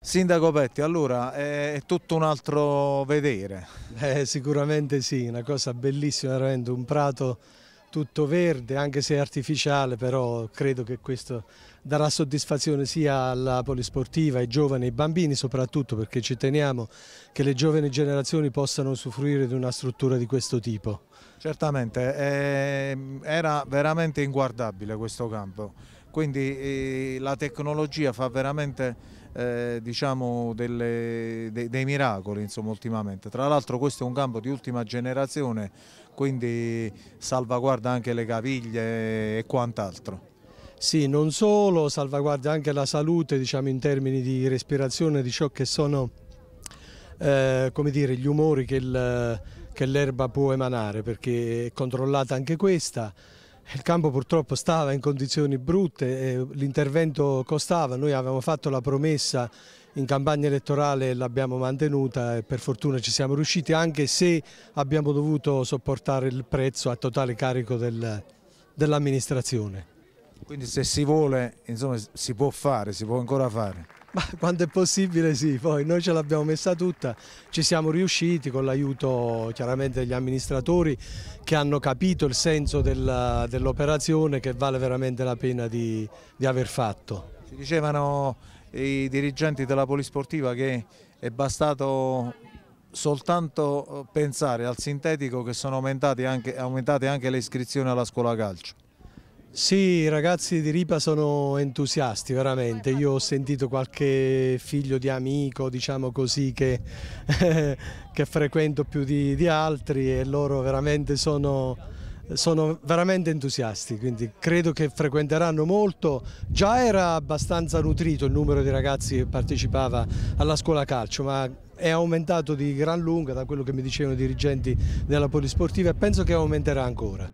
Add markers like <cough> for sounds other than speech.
Sindaco Petti, allora è tutto un altro vedere. Eh, sicuramente sì, una cosa bellissima, veramente un prato tutto verde, anche se artificiale, però credo che questo darà soddisfazione sia alla polisportiva, ai giovani, ai bambini soprattutto, perché ci teniamo che le giovani generazioni possano usufruire di una struttura di questo tipo. Certamente, eh, era veramente inguardabile questo campo quindi eh, la tecnologia fa veramente eh, diciamo delle, de, dei miracoli insomma, ultimamente. Tra l'altro questo è un campo di ultima generazione, quindi salvaguarda anche le caviglie e quant'altro. Sì, non solo, salvaguarda anche la salute diciamo, in termini di respirazione di ciò che sono eh, dire, gli umori che l'erba può emanare, perché è controllata anche questa. Il campo purtroppo stava in condizioni brutte, l'intervento costava, noi avevamo fatto la promessa in campagna elettorale l'abbiamo mantenuta e per fortuna ci siamo riusciti anche se abbiamo dovuto sopportare il prezzo a totale carico del, dell'amministrazione. Quindi se si vuole, insomma, si può fare, si può ancora fare. Ma quanto è possibile sì, poi noi ce l'abbiamo messa tutta, ci siamo riusciti con l'aiuto chiaramente degli amministratori che hanno capito il senso dell'operazione dell che vale veramente la pena di, di aver fatto. Ci dicevano i dirigenti della polisportiva che è bastato soltanto eh, pensare al sintetico che sono aumentate anche, aumentate anche le iscrizioni alla scuola calcio. Sì, i ragazzi di Ripa sono entusiasti veramente, io ho sentito qualche figlio di amico, diciamo così, che, <laughs> che frequento più di, di, altri e loro veramente sono, sono veramente entusiasti, quindi credo che frequenteranno molto. Già era abbastanza nutrito il numero di ragazzi che partecipava alla scuola calcio, ma è aumentato di gran lunga da quello che mi dicevano i dirigenti della Polisportiva e penso che aumenterà ancora.